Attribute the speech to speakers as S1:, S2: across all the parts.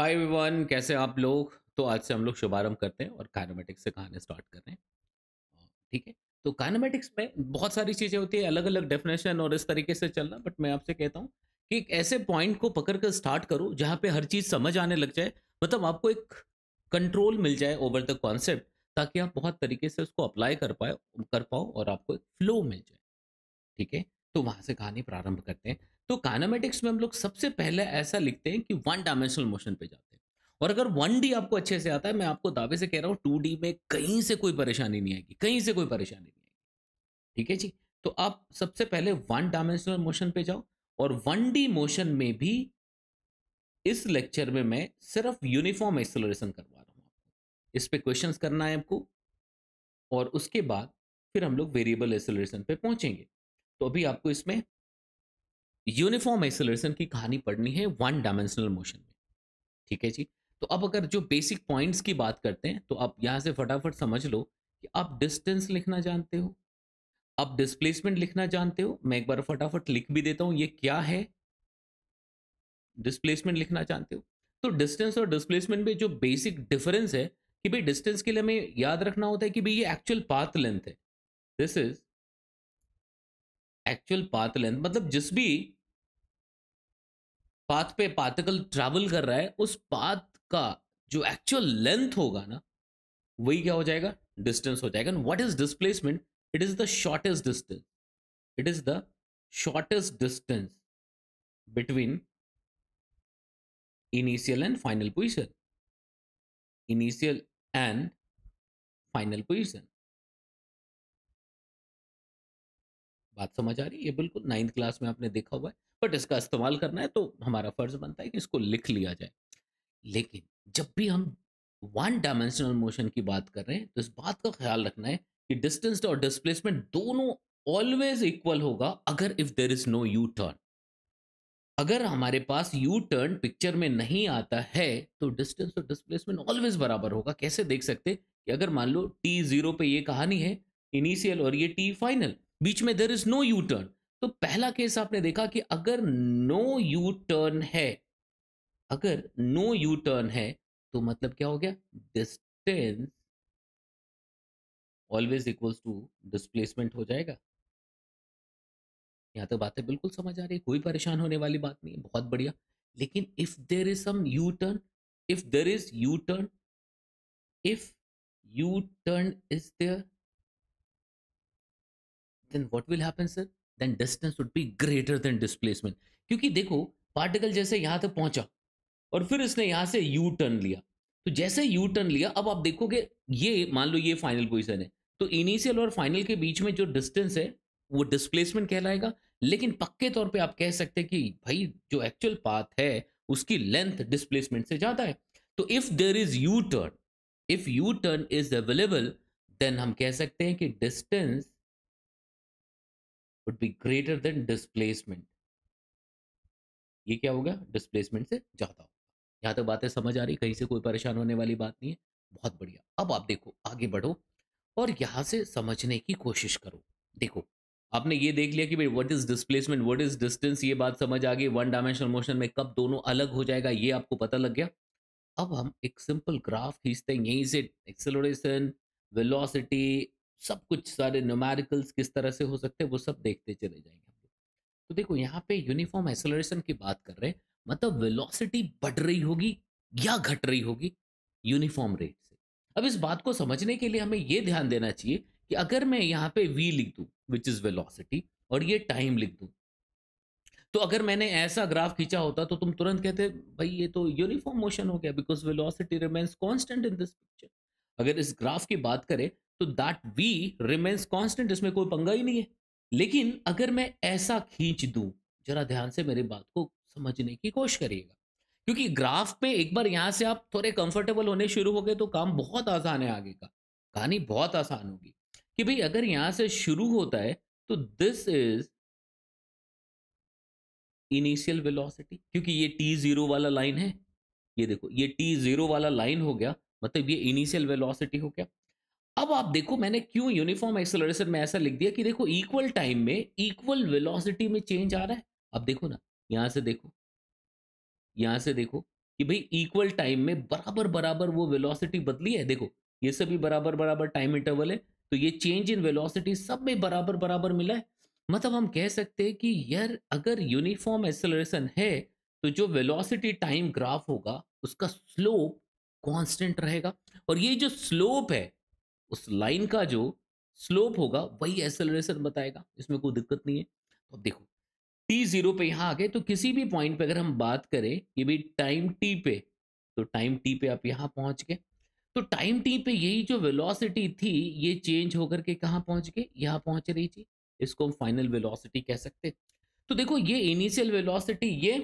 S1: Hi everyone कैसे आप लोग तो आज से हम लोग शुभारंभ करते हैं और कानामेटिक्स से कहानी स्टार्ट कर रहे हैं ठीक है तो काइनोमेटिक्स में बहुत सारी चीज़ें होती है अलग अलग डेफिनेशन और इस तरीके से चलना बट मैं आपसे कहता हूँ कि एक ऐसे पॉइंट को पकड़ कर स्टार्ट करो जहाँ पे हर चीज़ समझ आने लग जाए मतलब आपको एक कंट्रोल मिल जाए ओवर द कॉन्सेप्ट ताकि आप बहुत तरीके से उसको अप्लाई कर पाए कर पाओ और आपको एक फ्लो मिल जाए ठीक है तो वहाँ से कहानी प्रारंभ करते हैं तो कानामेटिक्स में हम लोग सबसे पहले ऐसा लिखते हैं कि वन डायमेंशनल मोशन पे जाते हैं और अगर वन डी आपको अच्छे से आता है मैं आपको दावे से कह रहा हूँ टू डी में कहीं से कोई परेशानी नहीं आएगी कहीं से कोई परेशानी नहीं आएगी ठीक है जी तो आप सबसे पहले वन डायमेंशनल मोशन पे जाओ और वन डी मोशन में भी इस लेक्चर में मैं सिर्फ यूनिफॉर्म एक्सेलरेशन करवा रहा हूँ आपको इस पर क्वेश्चन करना है आपको और उसके बाद फिर हम लोग वेरिएबल एक्सेलरेशन पे पहुंचेंगे तो अभी आपको इसमें यूनिफॉर्म आइसोलेशन की कहानी पढ़नी है वन डायमेंशनल मोशन में ठीक है जी तो अब अगर जो बेसिक पॉइंट्स की बात करते हैं तो आप यहाँ से फटाफट समझ लो कि आप डिस्टेंस लिखना जानते हो आप डिस्प्लेसमेंट लिखना जानते हो मैं एक बार फटाफट लिख भी देता हूँ ये क्या है डिस्प्लेसमेंट लिखना जानते हो तो डिस्टेंस और डिस्प्लेसमेंट में जो बेसिक डिफरेंस है कि भाई डिस्टेंस के लिए हमें याद रखना होता है कि भाई ये एक्चुअल पाथ लेंथ है this is actual path length मतलब जिस भी पाथ पे पार्टिकल ट्रैवल कर रहा है उस पाथ का जो एक्चुअल लेंथ होगा ना वही क्या हो जाएगा डिस्टेंस हो जाएगा and what is displacement it is the shortest distance it is the
S2: shortest distance between initial and final position initial and final position बात समझ आ रही
S1: है ये बिल्कुल नाइन्थ क्लास में आपने देखा हुआ है बट इसका इस्तेमाल करना है तो हमारा फर्ज बनता है कि इसको लिख लिया जाए लेकिन जब भी हम वन डायमेंशनल मोशन की बात कर रहे हैं तो इस बात का ख्याल रखना है कि डिस्टेंस और डिस्प्लेसमेंट दोनों ऑलवेज इक्वल होगा अगर if there is no U turn अगर हमारे पास यू टर्न पिक्चर में नहीं आता है तो डिस्टेंस और डिस्प्लेसमेंट ऑलवेज बराबर होगा कैसे देख सकते कि अगर मान लो टी जीरो पे ये कहानी है इनिशियल और ये टी फाइनल बीच में there is no U turn तो पहला केस आपने देखा कि अगर नो यू टर्न है
S2: अगर नो यू टर्न है तो मतलब क्या हो गया distance always equals to displacement हो जाएगा
S1: तक तो बातें बिल्कुल समझ आ रही है कोई परेशान होने वाली बात नहीं है बहुत बढ़िया लेकिन if there is some U turn if there is U turn if U turn is there then what will happen sir then distance would be greater than displacement क्योंकि देखो पार्टिकल जैसे यहाँ तक पहुंचा और फिर इसने यहाँ से यू टर्न लिया तो जैसे यू टर्न लिया अब आप देखोगे ये मान लो ये फाइनल पोजिशन है तो इनिशियल और फाइनल के बीच में जो डिस्टेंस है वो डिस्प्लेसमेंट कहलाएगा लेकिन पक्के तौर पे आप कह सकते हैं कि भाई जो एक्चुअल पाथ है उसकी लेंथ डिस्प्लेसमेंट से ज़्यादा है तो if there is U turn if U turn is available then हम कह सकते हैं कि distance would be greater than displacement ये क्या होगा डिस्प्लेसमेंट से ज्यादा होगा यहां तक तो बातें समझ आ रही कहीं से कोई परेशान होने वाली बात नहीं है बहुत बढ़िया अब आप देखो आगे बढ़ो और यहां से समझने की कोशिश करो देखो आपने ये देख लिया कि भाई what is displacement what is distance ये बात समझ आ गई वन डायमेंशनल मोशन में कब दोनों अलग हो जाएगा ये आपको पता लग गया अब हम एक सिंपल ग्राफ खींचते हैं यहीं से एक्सेलोरेशन वेलोसिटी सब कुछ सारे न्यूमेरिकल्स किस तरह से हो सकते हैं वो सब देखते चले जाएंगे हम लोग तो देखो यहाँ पे यूनिफॉर्म एक्सेलरेशन की बात कर रहे हैं मतलब वेलोसिटी बढ़ रही होगी या घट रही होगी यूनिफॉर्म रेट से अब इस बात को समझने के लिए हमें ये ध्यान देना चाहिए कि अगर मैं यहाँ पे वी लिख दूँ विच इज़ वेलोसिटी और ये टाइम लिख दूँ तो अगर मैंने ऐसा ग्राफ खींचा होता तो तुम तुरंत कहते भाई ये तो यूनिफॉर्म मोशन हो गया because velocity remains constant in this picture अगर इस ग्राफ की बात करें तो दैट वी रिमेन्स कॉन्स्टेंट इसमें कोई पंगा ही नहीं है लेकिन अगर मैं ऐसा खींच दूं जरा ध्यान से मेरी बात को समझने की कोशिश करिएगा क्योंकि ग्राफ में एक बार यहाँ से आप थोड़े कंफर्टेबल होने शुरू हो गए तो काम बहुत आसान है आगे का कहानी बहुत आसान होगी कि भाई अगर यहाँ से शुरू होता है तो दिस इज इनिशियल वेलोसिटी क्योंकि ये टी जीरो वाला लाइन है ये देखो ये टी जीरो वाला लाइन हो गया मतलब ये इनिशियल वेलोसिटी हो गया अब आप देखो मैंने क्यों यूनिफॉर्म एक्सेलरेशन में ऐसा लिख दिया कि देखो इक्वल टाइम में इक्वल वेलोसिटी में चेंज आ रहा है अब देखो ना यहां से देखो यहां से देखो कि भाई इक्वल टाइम में बराबर बराबर वो वेलोसिटी बदली है देखो ये सभी बराबर बराबर टाइम इंटरवल है तो ये चेंज इन वेलोसिटी सब में बराबर बराबर मिला है मतलब हम कह सकते हैं कि यार अगर यूनिफॉर्म एक्सेलरेशन है तो जो वेलोसिटी टाइम ग्राफ होगा उसका स्लोप कांस्टेंट रहेगा और ये जो स्लोप है उस लाइन का जो स्लोप होगा वही एक्सेलरेशन बताएगा इसमें कोई दिक्कत नहीं है अब देखो टी जीरो पे यहाँ आ गए तो किसी भी पॉइंट पे अगर हम बात करें ये भी टाइम टी पे तो टाइम टी पे आप यहाँ पहुंच गए तो टाइम टी पे यही जो वेलोसिटी थी ये चेंज होकर के कहाँ पहुंच गए यहाँ पहुंच रही थी इसको हम फाइनल वेलोसिटी कह सकते तो देखो ये इनिशियल वेलोसिटी ये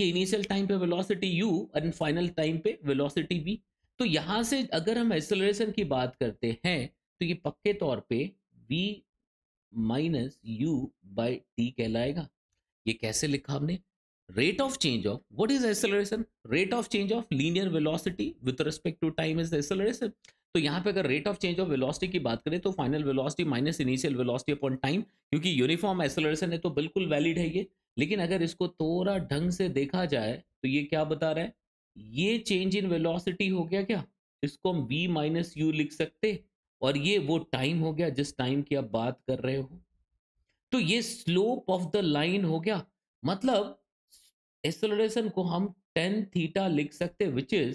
S1: ये इनिशियल टाइम पे velocity U and final time पे वेलोसिटी वी तो यहां से अगर हम एक्सेलरेशन की बात करते हैं तो ये पक्के तौर पे v minus U by T कहलाएगा ये कैसे लिखा हमने rate of change of what is acceleration rate of change of linear velocity with respect to time is acceleration तो यहाँ पे अगर rate of change of velocity की बात करें तो final velocity minus initial velocity upon time क्योंकि uniform acceleration है तो बिल्कुल वैलिड है ये लेकिन अगर इसको थोड़ा ढंग से देखा जाए तो ये क्या बता रहा है ये चेंज इन वेलोसिटी हो गया क्या इसको हम बी माइनस यू लिख सकते और ये वो टाइम हो गया जिस टाइम की आप बात कर रहे हो तो ये स्लोप ऑफ द लाइन हो गया मतलब एक्सलोरेशन को
S2: हम टेन थीटा लिख सकते which is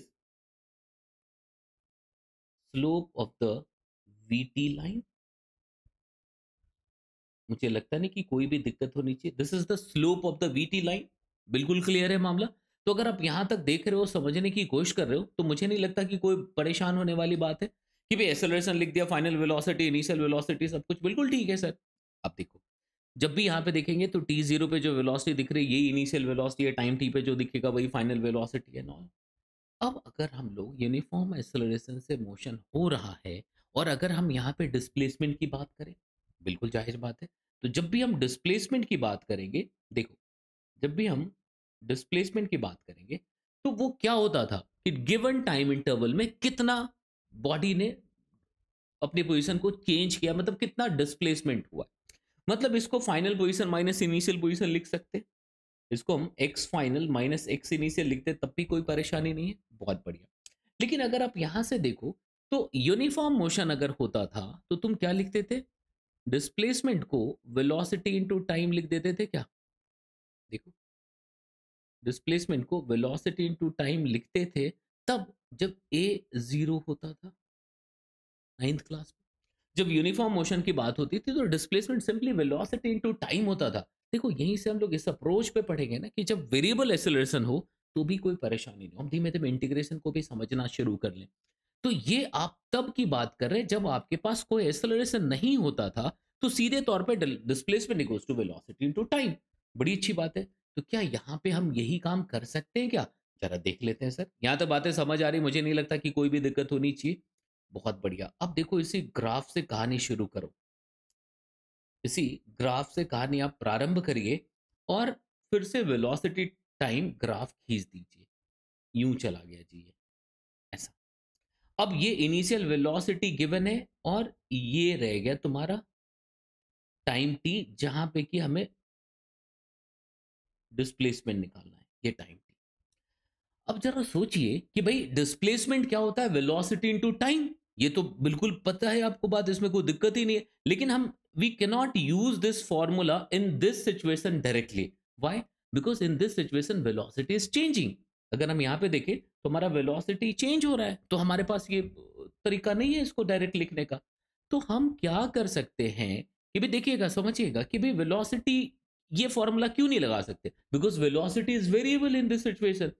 S2: slope of the T line मुझे
S1: लगता नहीं कि कोई भी दिक्कत होनी चाहिए this is the slope of the VT line बिल्कुल क्लियर है मामला तो अगर आप यहाँ तक देख रहे हो समझने की कोशिश कर रहे हो तो मुझे नहीं लगता कि कोई परेशान होने वाली बात है कि भाई एसेलरेशन लिख दिया फाइनल वेलोसिटी इनिशियल वेलोसिटी सब कुछ बिल्कुल ठीक है सर आप देखो जब भी यहाँ पे देखेंगे तो टी जीरो पे जो वेलोसिटी दिख रही है यही इनिशियल वेलोसिटी है टाइम टी पे जो दिखेगा वही फाइनल वेलोसिटी है नॉल अब अगर हम लोग यूनिफॉर्म एक्सेलरेशन से मोशन हो रहा है और अगर हम यहाँ पे डिस्प्लेसमेंट की बात करें बिल्कुल जाहिर बात है तो जब भी हम डिस्प्लेसमेंट की बात करेंगे देखो जब भी हम डिस्प्लेसमेंट की बात करेंगे तो वो क्या होता था कि गिवन टाइम इंटरवल में कितना बॉडी ने अपनी पोजीशन को चेंज किया मतलब कितना डिस्प्लेसमेंट हुआ मतलब इसको final position minus initial position लिख सकते इसको हम X final minus X initial लिखते तब भी कोई परेशानी नहीं है बहुत बढ़िया लेकिन अगर आप यहां से देखो तो यूनिफॉर्म मोशन अगर होता था तो तुम क्या लिखते थे डिस्प्लेसमेंट को वेलोसिटी इनटू टाइम लिख देते थे क्या देखो डिस्प्लेसमेंट को वेलोसिटी इनटू टाइम लिखते थे तब जब ए जीरो होता था नाइन्थ क्लास में जब यूनिफॉर्म मोशन की बात होती थी तो displacement simply velocity into time होता था देखो यहीं से हम लोग इस अप्रोच पे पढ़ेंगे ना कि जब वेरिएबल एक्सेलरेशन हो तो भी कोई परेशानी नहीं हम धीमे धीमे इंटीग्रेशन को भी समझना शुरू कर लें तो ये आप तब की बात कर रहे हैं जब आपके पास कोई एक्सेलरेशन नहीं होता था तो सीधे तौर पर displacement equals to velocity into time बड़ी अच्छी बात है तो क्या यहाँ पे हम यही काम कर सकते हैं क्या जरा देख लेते हैं सर यहाँ तो बातें समझ आ रही मुझे नहीं लगता कि कोई भी दिक्कत होनी चाहिए बहुत बढ़िया अब देखो इसी ग्राफ से कहानी शुरू करो इसी ग्राफ से कहानी आप प्रारंभ करिए और फिर से वेलोसिटी टाइम ग्राफ खींच दीजिए यूं चला गया जी ऐसा अब ये इनिशियल वेलोसिटी गिवन है और ये रह गया तुम्हारा टाइम टी जहां पे कि हमें डिस्प्लेसमेंट निकालना है ये टाइम टी अब जरा सोचिए कि भाई डिस्प्लेसमेंट क्या होता है वेलोसिटी इनटू टाइम ये तो बिल्कुल पता है आपको बात इसमें कोई दिक्कत ही नहीं है लेकिन हम we cannot use this formula in this situation directly why because in this situation velocity is changing अगर हम यहाँ पे देखें तो हमारा वेलोसिटी चेंज हो रहा है तो हमारे पास ये तरीका नहीं है इसको डायरेक्ट लिखने का तो हम क्या कर सकते हैं कि भी देखिएगा समझिएगा कि भाई वेलोसिटी ये फॉर्मूला क्यों नहीं लगा सकते because velocity is variable in this situation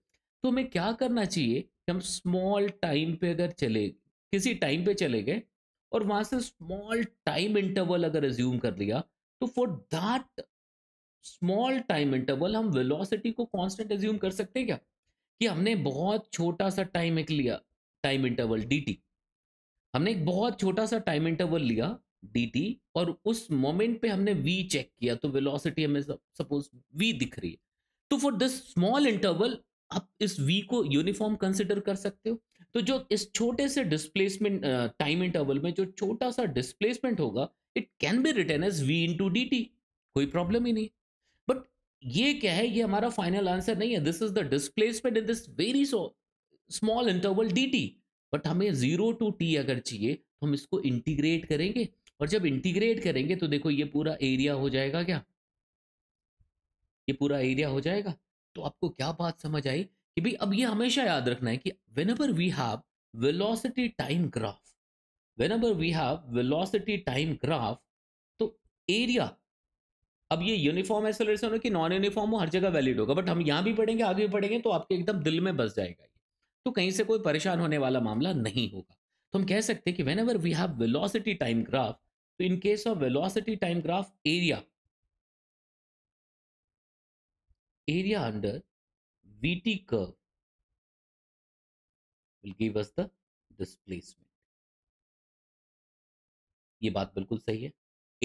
S1: तो हमें क्या करना चाहिए कि हम स्मॉल टाइम पे अगर चले किसी टाइम पे चले गए और वहां से स्मॉल टाइम इंटरवल अगर रिज्यूम कर लिया तो for that small time interval हम वेलोसिटी को कांस्टेंट एज्यूम कर सकते हैं क्या कि हमने बहुत छोटा सा टाइम एक लिया टाइम इंटरवल डी हमने एक बहुत छोटा सा टाइम इंटरवल लिया dt और उस मोमेंट पे हमने v चेक किया तो वेलोसिटी हमें सपोज v दिख रही है तो फॉर दिस स्मॉल इंटरवल आप इस v को यूनिफॉर्म कंसिडर कर सकते हो तो जो इस छोटे से डिस्प्लेसमेंट टाइम इंटरवल में जो छोटा सा डिस्प्लेसमेंट होगा it can be written as V into कोई प्रॉब्लम ही नहीं बट ये क्या है ये हमारा फाइनल आंसर नहीं है this is the displacement in this very small interval D but हमें जीरो टू टी अगर चाहिए तो हम इसको इंटीग्रेट करेंगे और जब इंटीग्रेट करेंगे तो देखो ये पूरा एरिया हो जाएगा क्या ये पूरा एरिया हो जाएगा तो आपको क्या बात समझ आई कि भाई अब ये हमेशा याद रखना है कि whenever we have velocity time graph whenever we have velocity time graph तो एरिया अब ये यूनिफॉर्म एक्सेलरेशन हो कि नॉन यूनिफॉर्म हो हर जगह वैलिड होगा बट हम यहाँ भी पढ़ेंगे आगे भी पढ़ेंगे तो आपके एकदम दिल में बस जाएगा ये तो कहीं से कोई परेशान होने वाला मामला नहीं होगा तो हम कह सकते हैं कि whenever we have velocity time graph तो in case of velocity time graph area
S2: under under vt curve will give us the displacement ये बात बिल्कुल सही है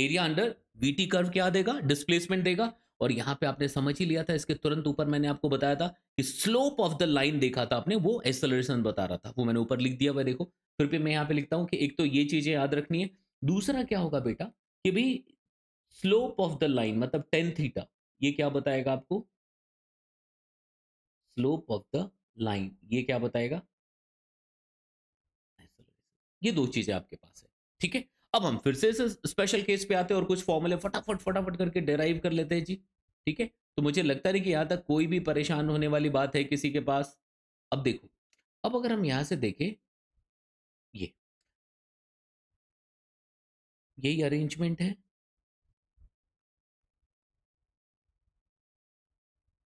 S2: एरिया अंडर वीटी कर्व क्या
S1: देगा डिस्प्लेसमेंट देगा और यहां पे आपने समझ ही लिया था इसके तुरंत ऊपर मैंने आपको बताया था कि स्लोप ऑफ द लाइन देखा था आपने वो एसलरेशन बता रहा था वो मैंने ऊपर लिख दिया हुआ देखो फिर भी मैं यहां पे लिखता हूं कि एक तो ये चीजें याद रखनी है दूसरा क्या होगा बेटा कि भाई स्लोप ऑफ
S2: द लाइन मतलब टेन थीटा ये क्या बताएगा आपको स्लोप ऑफ द लाइन ये क्या बताएगा ये
S1: दो चीजें आपके पास है ठीक है अब हम फिर से स्पेशल केस पे आते हैं और कुछ फॉर्मूले फटाफट फटाफट करके डेराइव कर लेते हैं जी ठीक है तो मुझे लगता नहीं कि यहां तक कोई भी परेशान होने वाली बात है
S2: किसी के पास अब देखो अब अगर हम यहां से देखें ये यही अरेंजमेंट है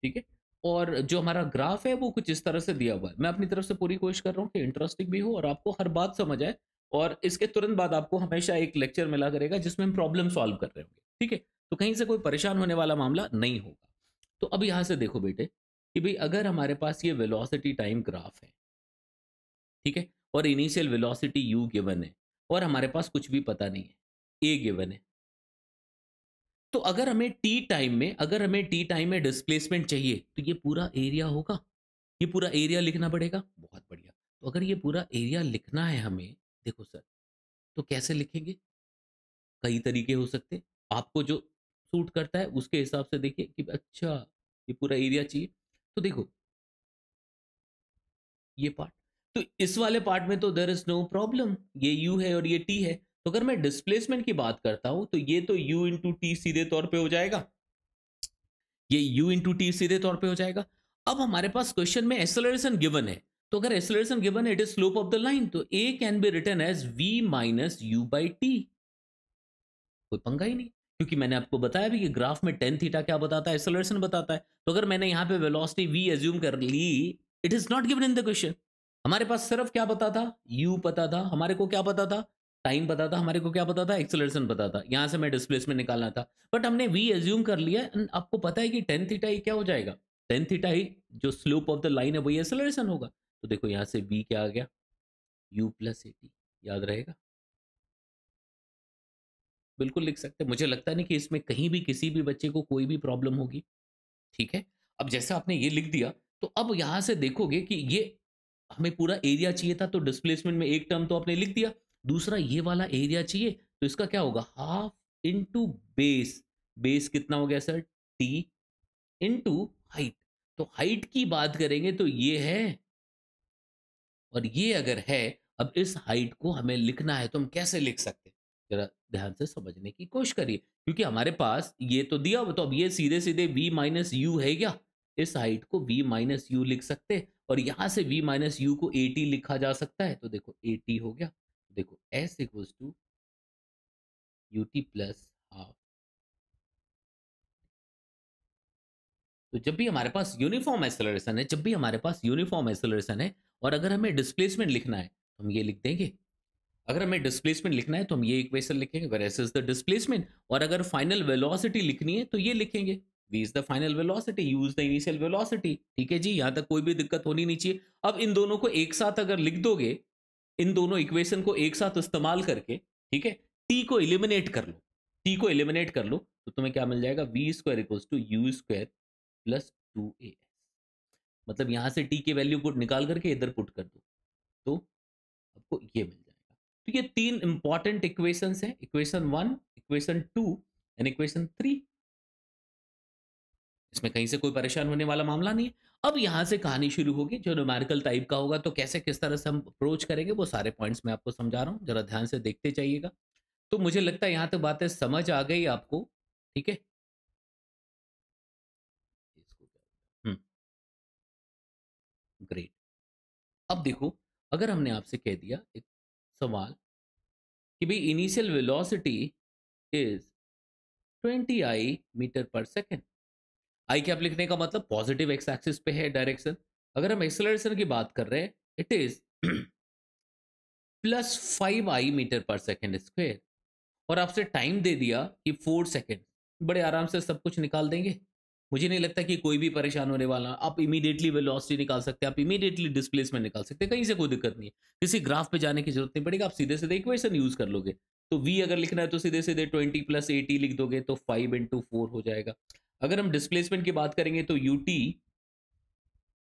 S2: ठीक है और जो हमारा ग्राफ
S1: है वो कुछ इस तरह से दिया हुआ है मैं अपनी तरफ से पूरी कोशिश कर रहा हूँ कि इंटरेस्टिंग भी हो और आपको हर बात समझ आए और इसके तुरंत बाद आपको हमेशा एक लेक्चर मिला करेगा जिसमें हम प्रॉब्लम सॉल्व कर रहे होंगे ठीक है तो कहीं से कोई परेशान होने वाला मामला नहीं होगा तो अब यहाँ से देखो बेटे कि भाई अगर हमारे पास ये वेलोसिटी टाइम ग्राफ है ठीक है और इनिशियल वेलोसिटी यू गिवन है और हमारे पास कुछ भी पता नहीं है ए गिवन है तो अगर हमें टी टाइम में अगर हमें टी टाइम में डिस्प्लेसमेंट चाहिए तो ये पूरा एरिया होगा ये पूरा एरिया लिखना पड़ेगा बहुत बढ़िया तो अगर ये पूरा एरिया लिखना है हमें देखो सर तो कैसे लिखेंगे कई तरीके हो सकते आपको जो सूट करता है उसके हिसाब से देखिए कि अच्छा ये पूरा एरिया चाहिए तो देखो ये पार्ट तो इस वाले पार्ट में तो देर इज नो प्रॉब्लम ये यू है और ये टी है तो अगर मैं डिस्प्लेसमेंट की बात करता हूं तो ये तो u इंटू टी सीधे तौर पे हो जाएगा ये u इंटू टी सीधे तौर पे हो जाएगा अब हमारे पास क्वेश्चन में एक्सलरेशन गिवन है तो अगर एक्सलरेशन गिवन है it is slope of the line तो a can be written as v minus U by T कोई पंगा ही नहीं क्योंकि मैंने आपको बताया भी कि ग्राफ में टेन थीटा क्या बताता है एक्सलरेशन बताता है तो अगर मैंने यहां पे वेलोसिटी v एज्यूम कर ली it is not given in the question हमारे पास सिर्फ क्या पता था u पता था हमारे को क्या पता था टाइम पता था हमारे को क्या पता था एक्सलेशन पता था यहाँ से मैं डिस्प्लेसमेंट निकालना था बट हमने वी एज्यूम कर लिया एंड आपको पता है कि टेन थीटा ही क्या हो जाएगा टेन थीटा ही जो स्लोप ऑफ द लाइन है वही एक्सलेशन होगा तो देखो यहाँ से वी क्या आ गया यू प्लस ए टी याद रहेगा बिल्कुल लिख सकते हैं मुझे लगता नहीं कि इसमें कहीं भी किसी भी बच्चे को कोई भी प्रॉब्लम होगी ठीक है अब जैसे आपने ये लिख दिया तो अब यहां से देखोगे कि ये हमें पूरा एरिया चाहिए था तो डिस्प्लेसमेंट में एक टर्म तो आपने लिख दिया दूसरा ये वाला एरिया चाहिए तो इसका क्या होगा हाफ इंटू बेस बेस कितना हो गया सर टी इंटू हाइट तो हाइट की बात करेंगे तो ये है और ये अगर है अब इस हाइट को हमें लिखना है तो हम कैसे लिख सकते हैं जरा ध्यान से समझने की कोशिश करिए क्योंकि हमारे पास ये तो दिया हुआ तो अब ये सीधे सीधे v माइनस यू है क्या इस हाइट को v माइनस यू लिख सकते और यहाँ से v माइनस यू को 80 लिखा जा सकता है तो देखो 80 हो गया देखो
S2: S equals to U T plus half तो जब भी हमारे पास यूनिफॉर्म एक्सेलरेशन है जब भी
S1: हमारे पास यूनिफॉर्म एक्सेलरेशन है और अगर हमें डिस्प्लेसमेंट लिखना है तो हम ये लिख देंगे अगर हमें डिस्प्लेसमेंट लिखना है तो हम ये इक्वेशन लिखेंगे where S is the displacement और अगर फाइनल वेलोसिटी लिखनी है तो ये लिखेंगे V is the final velocity use the initial velocity ठीक है जी यहाँ तक कोई भी दिक्कत होनी नहीं चाहिए अब इन दोनों को एक साथ अगर लिख दोगे इन दोनों इक्वेशन को एक साथ इस्तेमाल करके ठीक है टी को एलिमिनेट कर लो टी को एलिमिनेट कर लो तो तुम्हें क्या मिल जाएगा V square equals to U square plus two A मतलब यहाँ से टी के वैल्यू को निकाल करके इधर पुट कर दो तो आपको ये मिल जाएगा तो ये तीन इंपॉर्टेंट इक्वेशन है equation one equation two and equation three इसमें कहीं से कोई परेशान होने वाला मामला नहीं है अब यहाँ से कहानी शुरू होगी जो न्यूमेरिकल टाइप का होगा तो कैसे किस तरह से हम अप्रोच करेंगे वो सारे पॉइंट्स मैं आपको समझा रहा हूँ
S2: जरा ध्यान से देखते जाइएगा तो मुझे लगता है यहाँ तक तो बातें समझ आ गई आपको ठीक है ग्रेट हम्म। अब देखो अगर हमने आपसे कह दिया एक सवाल कि भाई initial velocity is 20
S1: I metre per second I cap लिखने का मतलब पॉजिटिव एक्स एक्सिस पे है डायरेक्शन अगर हम एक्सेलरेशन की बात कर रहे हैं it is plus five I metre per second square और आपसे टाइम दे दिया कि फोर सेकेंड बड़े आराम से सब कुछ निकाल देंगे मुझे नहीं लगता कि कोई भी परेशान होने वाला आप इमीडिएटली वेलोसिटी निकाल सकते हैं आप इमीडिएटली डिस्प्लेसमेंट निकाल सकते हैं कहीं से कोई दिक्कत नहीं है किसी ग्राफ पे जाने की जरूरत नहीं पड़ेगी आप सीधे सीधे इक्वेशन यूज कर लोगे तो वी अगर लिखना है तो सीधे सीधे ट्वेंटी प्लस एटी लिख दोगे तो फाइव इंटू फोर हो जाएगा अगर हम डिस्प्लेसमेंट की बात करेंगे तो u T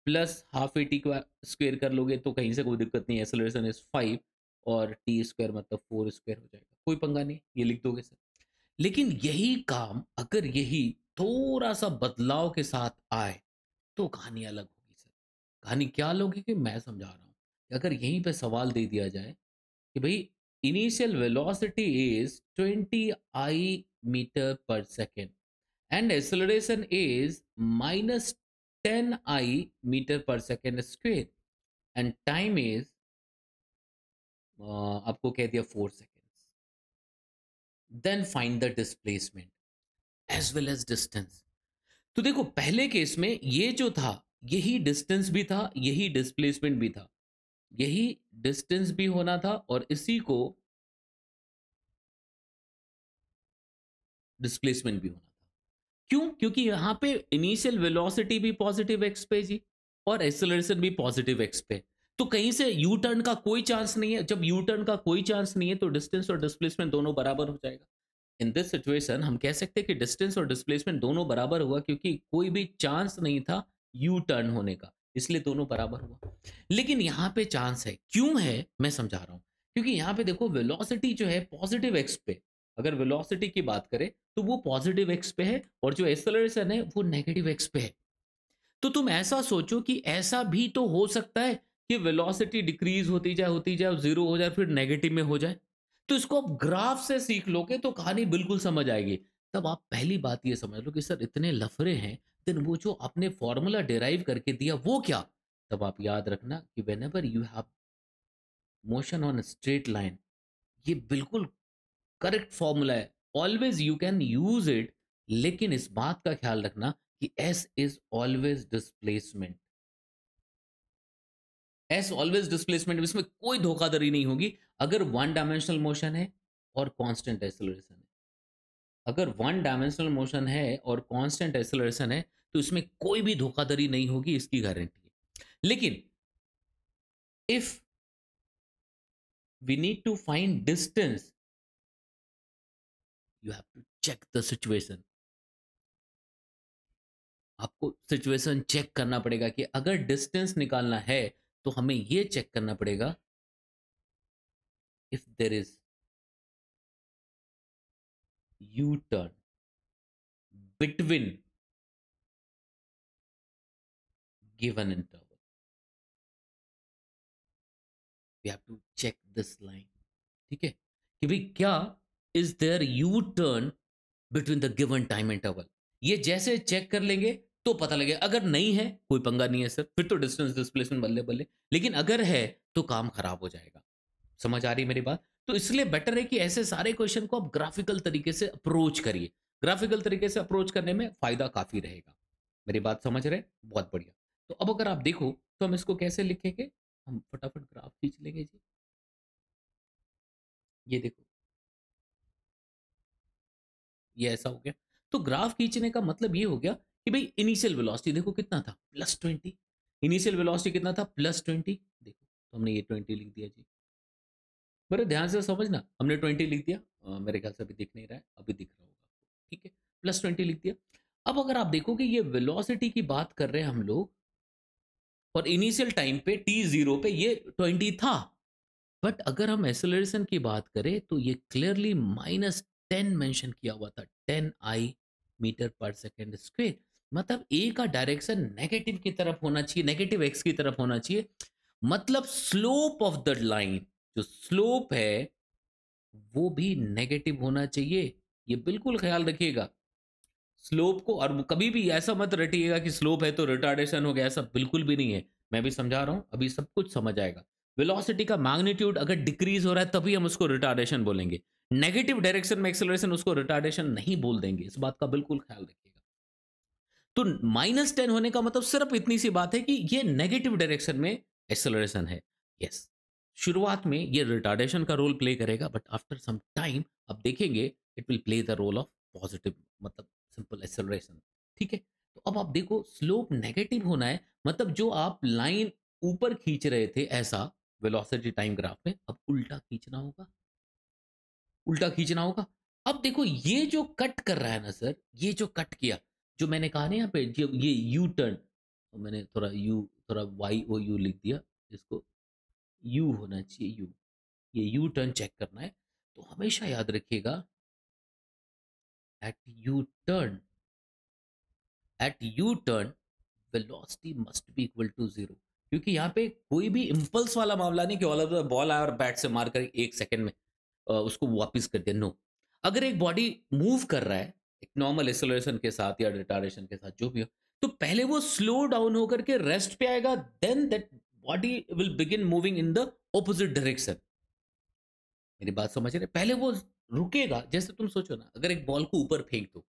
S1: plus half a t square कर लोगे तो कहीं से कोई दिक्कत नहीं एसोलेशन इज फाइव और टी स्क्वायर मतलब फोर स्क्वायर हो जाएगा कोई पंगा नहीं ये लिख दोगे सर लेकिन यही काम अगर यही थोड़ा सा बदलाव के साथ आए तो कहानी अलग होगी सर कहानी क्या लोगे कि मैं समझा रहा हूँ अगर यहीं पे सवाल दे दिया जाए कि भाई initial velocity is twenty i metre per second and acceleration is minus 10 i meter per second square and time is uh, आपको कह दिया four second then find the displacement as well as distance तो देखो पहले case में ये जो था यही डिस्टेंस भी था यही डिस्प्लेसमेंट भी था यही डिस्टेंस भी होना था और इसी को डिस्प्लेसमेंट भी होना
S2: क्यों क्योंकि यहाँ पे इनिशियल वेलोसिटी भी पॉजिटिव एक्स पे जी और
S1: एक्सेलरेशन भी पॉजिटिव एक्स पे तो कहीं से यू टर्न का कोई चांस नहीं है जब यू टर्न का कोई चांस नहीं है तो डिस्टेंस और डिस्प्लेसमेंट दोनों बराबर हो जाएगा इन दिस सिचुएशन हम कह सकते हैं कि डिस्टेंस और डिस्प्लेसमेंट दोनों बराबर हुआ क्योंकि कोई भी चांस नहीं था यू टर्न होने का इसलिए दोनों बराबर हुआ लेकिन यहाँ पे चांस है क्यों है मैं समझा रहा हूँ क्योंकि यहाँ पे देखो वेलोसिटी जो है पॉजिटिव एक्स पे अगर वेलोसिटी की बात करें तो वो पॉजिटिव एक्स पे है और जो एक्सेलरेशन है वो नेगेटिव एक्स पे है तो तुम ऐसा सोचो कि ऐसा भी तो हो सकता है कि वेलोसिटी डिक्रीज होती जाए होती जाए जीरो हो जाए फिर नेगेटिव में हो जाए तो इसको आप ग्राफ से सीख लोगे तो कहानी बिल्कुल समझ आएगी तब आप पहली बात ये समझ लो कि सर इतने लफड़े हैं देन वो जो आपने फॉर्मूला डिराइव करके दिया वो क्या तब आप याद रखना कि whenever you have motion on straight line ये बिल्कुल करेक्ट फॉर्मूला है always you can use it लेकिन इस बात का ख्याल रखना कि s is always displacement s always displacement इसमें कोई धोखाधड़ी नहीं होगी अगर वन डायमेंशनल मोशन है और कॉन्स्टेंट एसोलेशन है अगर वन डायमेंशनल मोशन है और कॉन्स्टेंट एसोलेशन है तो इसमें कोई भी धोखाधड़ी नहीं होगी इसकी गारंटी
S2: है लेकिन if we need to find distance you have to check the situation आपको सिचुएशन चेक करना पड़ेगा कि अगर डिस्टेंस निकालना है तो हमें यह चेक करना पड़ेगा if there is U turn between given interval we have to check this line ठीक है कि भाई क्या is there U turn between the given time
S1: interval ये जैसे चेक कर लेंगे तो पता लगे अगर नहीं है कोई पंगा नहीं है सर फिर तो डिस्टेंस डिस्प्लेसमेंट बल्ले बल्ले लेकिन अगर है तो काम खराब हो जाएगा समझ आ रही मेरी बात तो इसलिए बेटर है कि ऐसे सारे क्वेश्चन को आप ग्राफिकल तरीके से अप्रोच करिए ग्राफिकल तरीके से अप्रोच करने में फायदा काफी रहेगा मेरी बात समझ रहे बहुत बढ़िया तो अब अगर आप देखो
S2: तो हम इसको कैसे लिखेंगे हम फटाफट ग्राफ खींच लेंगे जी ये देखो ये ऐसा हो गया तो
S1: ग्राफ खींचने का मतलब ये हो गया कि भाई इनिशियल वेलोसिटी देखो कितना था प्लस ट्वेंटी इनिशियल वेलोसिटी कितना था प्लस ट्वेंटी देखो तो हमने ये ट्वेंटी लिख दिया जी बड़े ध्यान से समझना हमने ट्वेंटी लिख दिया आ, मेरे ख्याल से अभी दिख नहीं रहा है अभी दिख रहा होगा ठीक है प्लस ट्वेंटी लिख दिया अब अगर आप देखोगे ये वेलोसिटी की बात कर रहे हैं हम लोग और इनिशियल टाइम पे टी जीरो पे ये ट्वेंटी था बट अगर हम एक्सेलरेशन की बात करें तो ये क्लियरली माइनस टेन मेंशन किया हुआ था ten i metre per second square मतलब ए का डायरेक्शन नेगेटिव की तरफ होना चाहिए नेगेटिव एक्स की तरफ होना चाहिए मतलब स्लोप ऑफ द लाइन जो स्लोप है वो भी नेगेटिव होना चाहिए ये बिल्कुल ख्याल रखिएगा स्लोप को और कभी भी ऐसा मत रटिएगा कि स्लोप है तो रिटार्डेशन हो गया ऐसा बिल्कुल भी नहीं है मैं भी समझा रहा हूं अभी सब कुछ समझ आएगा वेलोसिटी का मैग्नीट्यूड अगर डिक्रीज हो रहा है तभी हम उसको रिटार्डेशन बोलेंगे नेगेटिव डायरेक्शन में एक्सेलरेशन उसको रिटार्डेशन नहीं बोल देंगे इस बात का बिल्कुल ख्याल रखिएगा तो माइनस टेन होने का मतलब सिर्फ इतनी सी बात है कि ये नेगेटिव डायरेक्शन में एक्सेलरेशन है यस yes. शुरुआत में ये रिटार्डेशन का रोल प्ले करेगा बट आफ्टर सम टाइम आप देखेंगे it will play the role of positive मतलब सिंपल एक्सेलरेशन ठीक है तो अब आप देखो स्लोप नेगेटिव होना है मतलब जो आप लाइन ऊपर खींच रहे थे ऐसा वेलोसिटी टाइम ग्राफ में अब उल्टा खींचना होगा उल्टा खींचना होगा अब देखो ये जो कट कर रहा है ना सर ये जो कट किया जो मैंने कहा ना यहाँ पे जो ये यू टर्न तो मैंने थोड़ा यू थोड़ा वाई ओ यू लिख दिया इसको यू होना चाहिए यू ये यू टर्न चेक करना है तो हमेशा याद रखिएगा at U turn at U turn velocity must be equal to zero क्योंकि यहाँ पे कोई भी इम्पल्स वाला मामला नहीं कि ऑल ऑफ द बॉल आया और बैट से मार कर एक सेकंड में उसको वापस कर दिया नो अगर एक बॉडी मूव कर रहा है एक नॉर्मल एक्सलोरेशन के साथ या रिटारेशन के साथ जो भी हो तो पहले वो स्लो डाउन होकर के रेस्ट पे आएगा then that body will begin moving in the opposite direction मेरी बात समझ रहे पहले वो रुकेगा जैसे तुम सोचो ना अगर एक बॉल को ऊपर फेंक दो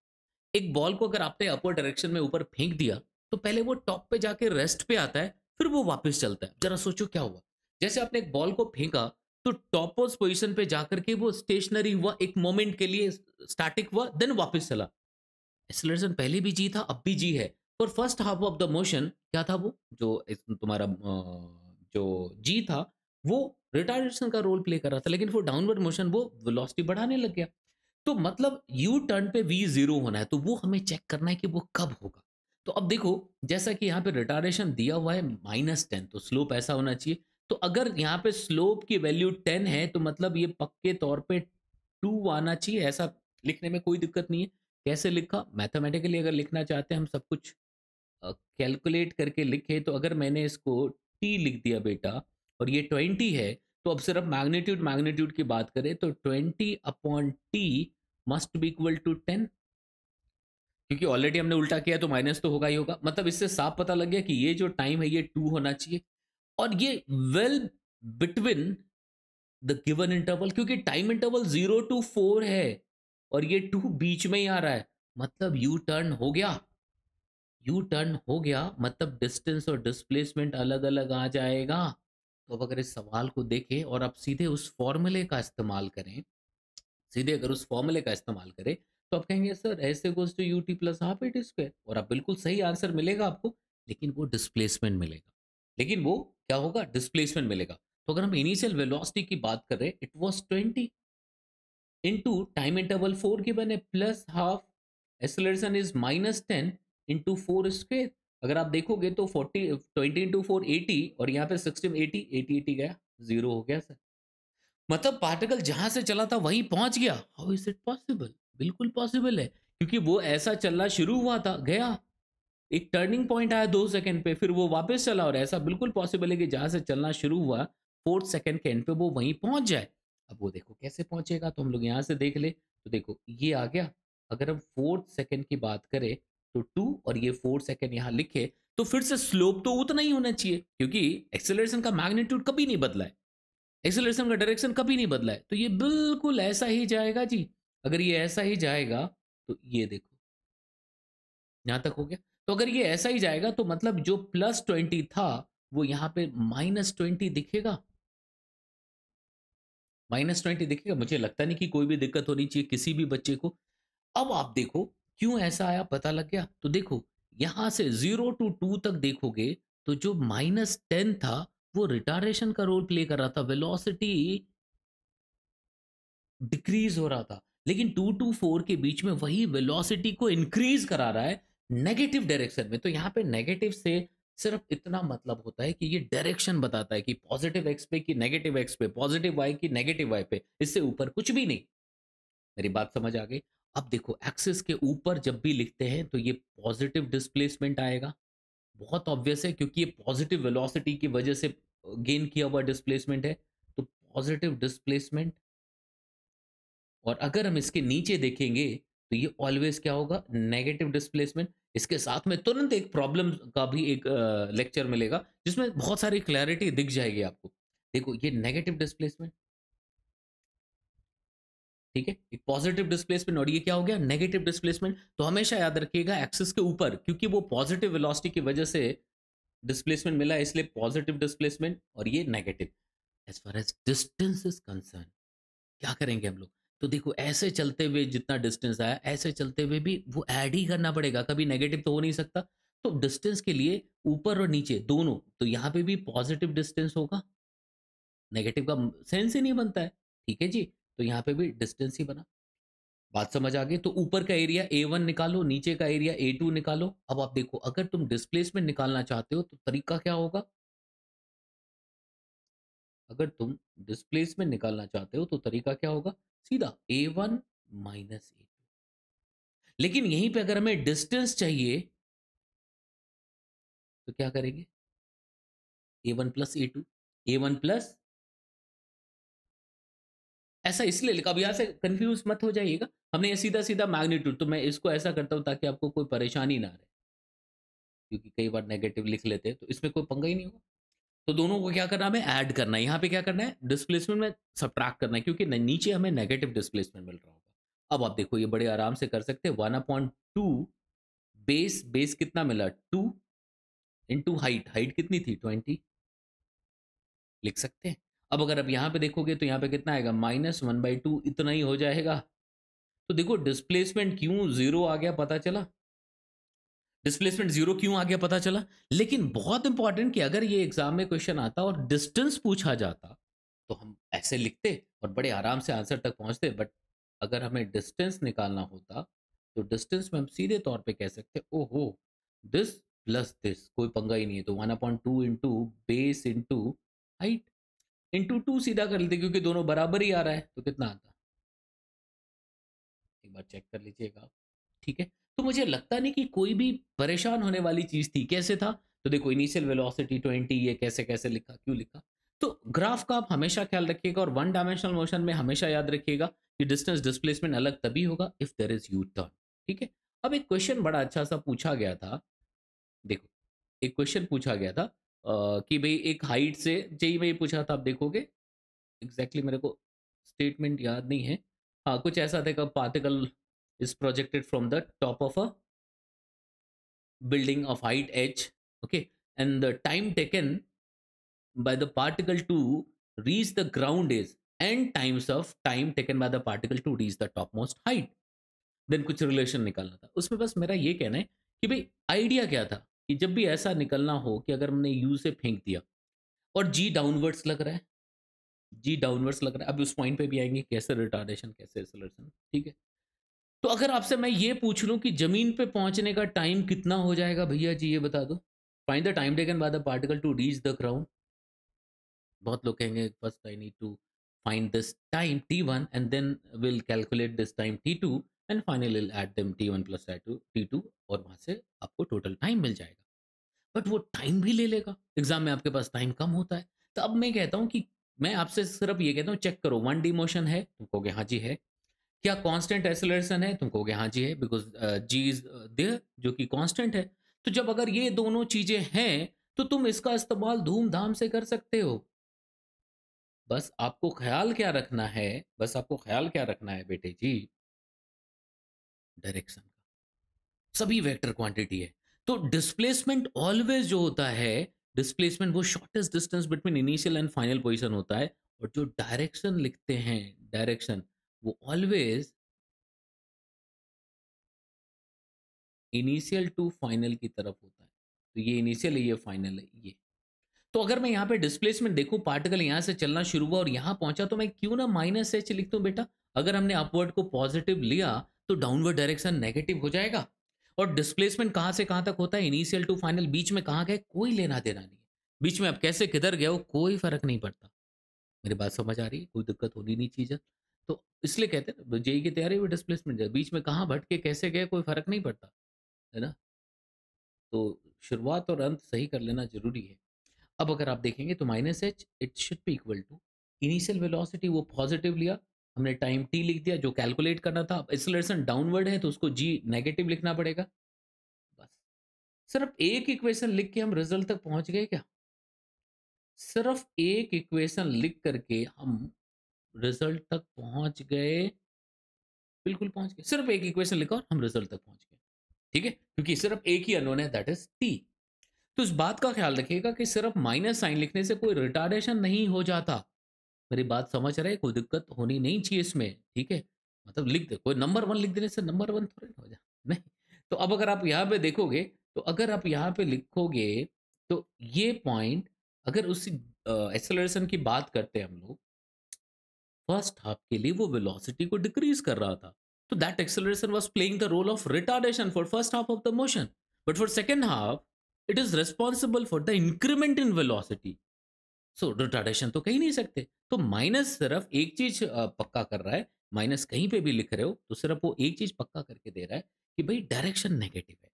S1: एक बॉल को अगर आपने अपर डायरेक्शन में ऊपर फेंक दिया तो पहले वो टॉप पे जाके रेस्ट पे आता है फिर वो वापस चलता है जरा सोचो क्या हुआ जैसे आपने एक बॉल को फेंका तो ऑफ पोजिशन पे जाकर के वो स्टेशनरी हुआ एक मोमेंट के लिए स्टैटिक हुआ देन वापस चला एसलरसन पहले भी जी था अब भी जी है पर first half of the motion क्या था वो जो तुम्हारा जो जी था वो रिटायरेशन का रोल प्ले कर रहा था लेकिन वो डाउनवर्ड मोशन वो वेलोसिटी बढ़ाने लग गया तो मतलब यू टर्न पे वी जीरो होना है तो वो हमें चेक करना है कि वो कब होगा तो अब देखो जैसा कि यहाँ पे रिटायरेशन दिया हुआ है माइनस टेन तो स्लोप ऐसा होना चाहिए तो अगर यहाँ पे स्लोप की वैल्यू टेन है तो मतलब ये पक्के तौर पे टू आना चाहिए ऐसा लिखने में कोई दिक्कत नहीं है कैसे लिखा मैथमेटिकली अगर लिखना चाहते हैं हम सब कुछ कैलकुलेट करके लिखे तो अगर मैंने इसको टी लिख दिया बेटा और ये ट्वेंटी है तो अब सिर्फ मैग्नीट्यूड मैग्नीट्यूड की बात करें तो twenty upon t must be equal to ten क्योंकि ऑलरेडी हमने उल्टा किया तो माइनस तो होगा ही होगा मतलब इससे साफ पता लग गया कि ये जो टाइम है ये टू होना चाहिए और ये well between the given interval क्योंकि time interval zero to four है और ये टू बीच में ही आ रहा है मतलब यू टर्न हो गया यू टर्न हो गया मतलब डिस्टेंस और डिस्प्लेसमेंट अलग अलग आ जाएगा तो अब अगर इस सवाल को देखें और आप सीधे उस फॉर्मूले का इस्तेमाल करें सीधे अगर उस फॉर्मूले का इस्तेमाल करें तो आप कहेंगे सर ऐसे goes to U T plus half at square और आप बिल्कुल सही आंसर मिलेगा आपको लेकिन वो डिस्प्लेसमेंट मिलेगा लेकिन वो क्या होगा डिस्प्लेसमेंट मिलेगा तो अगर हम इनिशियल वेलोसिटी की बात कर करें it was twenty into time interval four given है plus half acceleration is minus ten into four square अगर आप देखोगे तो forty twenty into four eighty और यहाँ पे सिक्सटीन एटी एटी एटी गया जीरो हो गया सर मतलब पार्टिकल जहां से चला था वहीं पहुंच गया हाउ इज इट पॉसिबल बिल्कुल पॉसिबल है क्योंकि वो ऐसा चलना शुरू हुआ था गया एक टर्निंग पॉइंट आया दो सेकंड पे फिर वो वापस चला और ऐसा बिल्कुल पॉसिबल है कि जहाँ से चलना शुरू हुआ फोर्थ सेकंड के एंड पे वो वहीं पहुंच जाए अब वो देखो कैसे पहुंचेगा तो हम लोग यहाँ से देख ले तो देखो ये आ गया अगर हम फोर्थ सेकंड की बात करें तो टू और ये फोर्थ सेकेंड यहाँ लिखे तो फिर से स्लोप तो उतना ही होना चाहिए क्योंकि एक्सेलरेशन का मैग्नीट्यूड कभी नहीं बदला है एक्सेलरेशन का डायरेक्शन कभी नहीं बदला है तो ये बिल्कुल ऐसा ही जाएगा जी अगर ये ऐसा ही जाएगा तो ये देखो यहाँ तक हो गया तो अगर ये ऐसा ही जाएगा तो मतलब जो प्लस ट्वेंटी था वो यहां पे माइनस ट्वेंटी दिखेगा माइनस ट्वेंटी दिखेगा मुझे लगता नहीं कि कोई भी दिक्कत होनी चाहिए किसी भी बच्चे को अब आप देखो क्यों ऐसा आया पता लग गया तो देखो यहां से जीरो टू टू तक देखोगे तो जो माइनस टेन था वो रिटारेशन का रोल प्ले कर रहा था वेलोसिटी डिक्रीज हो रहा था लेकिन टू टू फोर के बीच में वही वेलोसिटी को इंक्रीज करा रहा है नेगेटिव डायरेक्शन में तो यहाँ पे नेगेटिव से सिर्फ इतना मतलब होता है कि ये डायरेक्शन बताता है कि पॉजिटिव एक्स पे कि नेगेटिव एक्स पे पॉजिटिव वाई की नेगेटिव वाई पे इससे ऊपर कुछ भी नहीं मेरी बात समझ आ गई अब देखो एक्सिस के ऊपर जब भी लिखते हैं तो ये पॉजिटिव डिस्प्लेसमेंट आएगा बहुत ऑब्वियस है क्योंकि ये पॉजिटिव वेलोसिटी की वजह से गेन किया हुआ डिस्प्लेसमेंट है तो पॉजिटिव डिस्प्लेसमेंट और अगर हम इसके नीचे देखेंगे तो ये ऑलवेज क्या होगा नेगेटिव डिस्प्लेसमेंट इसके साथ में तुरंत एक प्रॉब्लम का भी एक लेक्चर मिलेगा जिसमें बहुत सारी क्लैरिटी दिख जाएगी आपको देखो ये नेगेटिव डिस्प्लेसमेंट ठीक है एक पॉजिटिव डिस्प्लेसमेंट और ये क्या हो गया नेगेटिव डिस्प्लेसमेंट तो हमेशा याद रखिएगा एक्सिस के ऊपर क्योंकि वो पॉजिटिव वेलोसिटी की वजह से डिस्प्लेसमेंट मिला इसलिए पॉजिटिव डिस्प्लेसमेंट और ये negative as far as distance is concern क्या करेंगे हम लोग तो देखो ऐसे चलते हुए जितना डिस्टेंस आया ऐसे चलते हुए भी वो ऐड ही करना पड़ेगा कभी नेगेटिव तो हो नहीं सकता तो डिस्टेंस के लिए ऊपर और नीचे दोनों तो यहाँ पे भी पॉजिटिव डिस्टेंस होगा नेगेटिव का सेंस ही नहीं बनता है ठीक है जी तो यहाँ पे भी डिस्टेंस ही बना बात समझ आ गई तो ऊपर का एरिया ए वन निकालो नीचे का एरिया ए टू निकालो अब आप देखो अगर तुम डिस्प्लेसमेंट निकालना चाहते हो तो तरीका क्या होगा अगर तुम डिस्प्लेसमेंट निकालना चाहते हो तो तरीका
S2: क्या होगा सीधा a one
S1: minus a two
S2: लेकिन यहीं पे अगर हमें डिस्टेंस चाहिए तो क्या करेंगे a one plus a two a one plus
S1: ऐसा इसलिए लिखा अब यहाँ से कंफ्यूज मत हो जाइएगा हमने ये सीधा सीधा मैग्नीट्यूड तो मैं इसको ऐसा करता हूं ताकि आपको कोई परेशानी ना रहे क्योंकि कई बार नेगेटिव लिख लेते हैं तो इसमें कोई पंगा ही नहीं होगा तो दोनों को क्या करना है हमें ऐड करना है यहाँ पे क्या करना है डिस्प्लेसमेंट में सब्ट्रैक्ट करना है क्योंकि नीचे हमें नेगेटिव डिस्प्लेसमेंट मिल रहा होगा अब आप देखो ये बड़े आराम से कर सकते हैं one upon two base base कितना मिला टू इंटू हाइट हाइट कितनी थी ट्वेंटी लिख सकते हैं अब अगर आप यहाँ पे देखोगे तो यहाँ पे कितना आएगा माइनस वन बाई टू इतना ही हो जाएगा तो देखो डिस्प्लेसमेंट क्यों जीरो आ गया पता चला डिस्प्लेसमेंट जीरो क्यों आ गया पता चला लेकिन बहुत इंपॉर्टेंट कि अगर ये एग्जाम में क्वेश्चन आता और डिस्टेंस पूछा जाता तो हम ऐसे लिखते और बड़े आराम से आंसर तक पहुंचते बट अगर हमें डिस्टेंस निकालना होता तो डिस्टेंस में हम सीधे तौर पे कह सकते ओ हो दिस प्लस दिस कोई पंगा ही नहीं है तो one upon two into base into height into two सीधा कर लेते क्योंकि दोनों बराबर ही आ रहा है तो कितना आता एक बार चेक कर लीजिएगा ठीक है तो मुझे लगता नहीं कि कोई भी परेशान होने वाली चीज़ थी कैसे था तो देखो इनिशियल वेलोसिटी ट्वेंटी ये कैसे कैसे लिखा क्यों लिखा तो ग्राफ का आप हमेशा ख्याल रखिएगा और वन डायमेंशनल मोशन में हमेशा याद रखिएगा कि डिस्टेंस डिस्प्लेसमेंट अलग तभी होगा if there is U turn ठीक है अब एक क्वेश्चन बड़ा अच्छा सा पूछा गया था देखो एक क्वेश्चन पूछा गया था आ, कि भाई एक हाइट से जेई में पूछा था आप देखोगे एग्जैक्टली exactly मेरे को स्टेटमेंट याद नहीं है हाँ कुछ ऐसा था कि particle is projected from the top of a building of height h okay and the time taken by the particle to reach the ground is n times of time taken by the particle to reach the topmost height then kuch relation nikalna tha usme bas mera ye kehna hai ki bhai idea kya tha ki jab bhi aisa nikalna ho ki agar humne u se फेंक diya और जी downwards लग रहा है जी downwards लग रहा है अब उस पॉइंट पे भी आएंगे कैसे रिटार्डेशन कैसे एक्सेलरेशन ठीक है तो अगर आपसे मैं ये पूछ लूँ कि जमीन पे पहुँचने का टाइम कितना हो जाएगा भैया जी ये बता दो find the time taken by the particle to reach the ground बहुत लोग कहेंगे first I need to find this time t one and then will calculate this time t two and finally add them t one plus t two और वहाँ से आपको total time मिल जाएगा but वो time भी ले लेगा एग्जाम में आपके पास टाइम कम होता है तो अब मैं कहता हूँ कि मैं आपसे सिर्फ ये कहता हूँ चेक करो वन डी मोशन है तुम कहोगे हाँ जी है क्या कांस्टेंट एसेलरेशन है तुम कहोगे हाँ जी है बिकॉज जी इज दे जो कि कांस्टेंट है तो जब अगर ये दोनों चीजें हैं तो तुम इसका इस्तेमाल धूमधाम से कर सकते हो बस आपको ख्याल क्या रखना है बस आपको ख्याल क्या रखना है बेटे जी डायरेक्शन का सभी वेक्टर क्वांटिटी है तो डिस्प्लेसमेंट ऑलवेज जो होता है डिस्प्लेसमेंट वो shortest distance between initial and final position होता है और जो डायरेक्शन लिखते हैं
S2: डायरेक्शन वो ऑलवेज इनिशियल टू फाइनल की तरफ होता है तो ये इनिशियल है ये फाइनल है ये
S1: तो अगर मैं यहां पे डिस्प्लेसमेंट देखूँ पार्टिकल यहां से चलना शुरू हुआ और यहाँ पहुंचा तो मैं क्यों ना माइनस एच लिख दूँ बेटा अगर हमने अपवर्ड को पॉजिटिव लिया तो डाउनवर्ड डायरेक्शन नेगेटिव हो जाएगा और डिस्प्लेसमेंट कहाँ से कहां तक होता है इनिशियल टू फाइनल बीच में कहां गए कोई लेना देना नहीं बीच में आप कैसे किधर गए हो कोई फर्क नहीं पड़ता मेरी बात समझ आ रही है कोई दिक्कत होनी नहीं है तो इसलिए कहते हैं ना जेई की तैयारी भी डिस्प्लेसमेंट जाए बीच में कहाँ भटके कैसे गए कोई फर्क नहीं पड़ता है ना तो शुरुआत और अंत सही कर लेना जरूरी है अब अगर आप देखेंगे तो minus h it should be equal to initial velocity वो पॉजिटिव लिया हमने टाइम टी लिख दिया जो कैलकुलेट करना था अब एक्सलेशन डाउनवर्ड है तो उसको जी नेगेटिव लिखना पड़ेगा बस सिर्फ एक इक्वेशन लिख के हम रिजल्ट तक पहुंच गए क्या सिर्फ एक इक्वेशन लिख करके हम रिजल्ट तक पहुंच गए बिल्कुल पहुंच गए सिर्फ एक इक्वेशन लिखा और हम रिजल्ट तक पहुंच गए ठीक है क्योंकि सिर्फ एक ही अनोन है दैट इज टी तो इस बात का ख्याल रखिएगा कि सिर्फ माइनस साइन लिखने से कोई रिटार्डेशन नहीं हो जाता मेरी बात समझ रहे कोई दिक्कत होनी नहीं चाहिए इसमें ठीक है मतलब लिख दे कोई नंबर वन लिख देने से नंबर वन थोड़ी हो जाए नहीं तो अब अगर आप यहाँ पे देखोगे तो अगर आप यहाँ पे लिखोगे तो ये पॉइंट अगर उस एक्सेलरेशन की बात करते हैं हम लोग फर्स्ट हाफ के लिए वो वेलोसिटी को डिक्रीज कर रहा था तो that acceleration was playing the role of retardation for first half of the motion but for second half it is responsible for the increment in velocity so retardation तो कहीं नहीं सकते तो माइनस सिर्फ एक चीज पक्का कर रहा है माइनस कहीं पे भी लिख रहे हो तो सिर्फ वो एक चीज पक्का करके दे रहा है कि भाई डायरेक्शन नेगेटिव है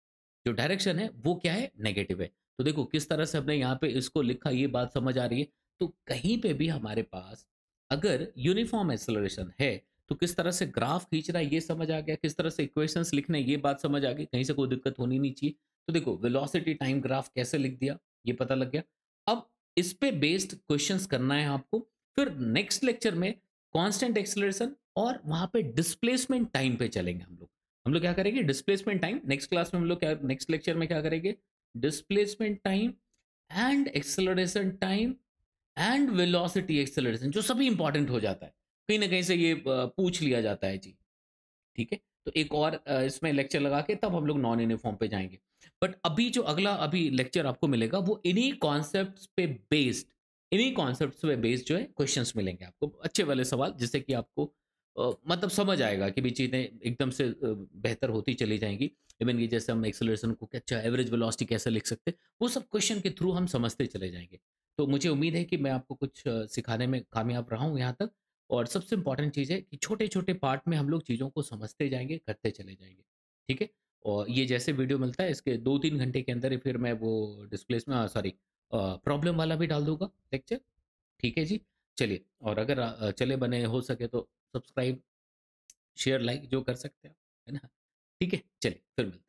S1: जो डायरेक्शन है वो क्या है नेगेटिव है तो देखो किस तरह से हमने यहाँ पे इसको लिखा ये बात समझ आ रही है तो कहीं पे भी हमारे पास अगर यूनिफॉर्म एक्सेलरेशन है तो किस तरह से ग्राफ खींचना ये समझ आ गया किस तरह से इक्वेशंस लिखने ये बात समझ आ गई कहीं से कोई दिक्कत होनी नहीं चाहिए तो देखो वेलोसिटी टाइम ग्राफ कैसे लिख दिया ये पता लग गया अब इस पे बेस्ड क्वेश्चंस करना है आपको फिर नेक्स्ट लेक्चर में कांस्टेंट एक्सेलरेशन और वहां पे डिस्प्लेसमेंट टाइम पे चलेंगे हम लोग हम लोग क्या करेंगे डिस्प्लेसमेंट टाइम नेक्स्ट क्लास में हम लोग क्या नेक्स्ट लेक्चर में क्या करेंगे displacement time and acceleration time and velocity acceleration जो सभी इंपॉर्टेंट हो जाता है कहीं ना कहीं से ये पूछ लिया जाता है जी ठीक है तो एक और इसमें लेक्चर लगा के तब हम लोग नॉन यूनिफॉर्म पे जाएंगे बट अभी जो अगला अभी लेक्चर आपको मिलेगा वो इन्हीं कॉन्सेप्ट पे बेस्ड इन्हीं कॉन्सेप्ट पे बेस्ड जो है क्वेश्चन मिलेंगे आपको अच्छे वाले सवाल जिससे कि आपको मतलब समझ आएगा कि भी चीज़ें एकदम से बेहतर होती चली जाएंगी इवन कि जैसे हम एक्सेलरेशन को अच्छा एवरेज वेलोसिटी कैसे लिख सकते हैं वो सब क्वेश्चन के थ्रू हम समझते चले जाएंगे तो मुझे उम्मीद है कि मैं आपको कुछ सिखाने में कामयाब रहा हूँ यहाँ तक और सबसे इम्पॉर्टेंट चीज़ है कि छोटे छोटे पार्ट में हम लोग चीज़ों को समझते जाएंगे करते चले जाएंगे ठीक है और ये जैसे वीडियो मिलता है इसके दो तीन घंटे के अंदर ही फिर मैं वो डिस्प्लेस में सॉरी प्रॉब्लम वाला भी डाल दूंगा लेक्चर ठीक है जी चलिए और अगर चले बने हो सके तो
S2: सब्सक्राइब शेयर लाइक जो कर सकते हैं है ना ठीक है चलिए फिर मिलते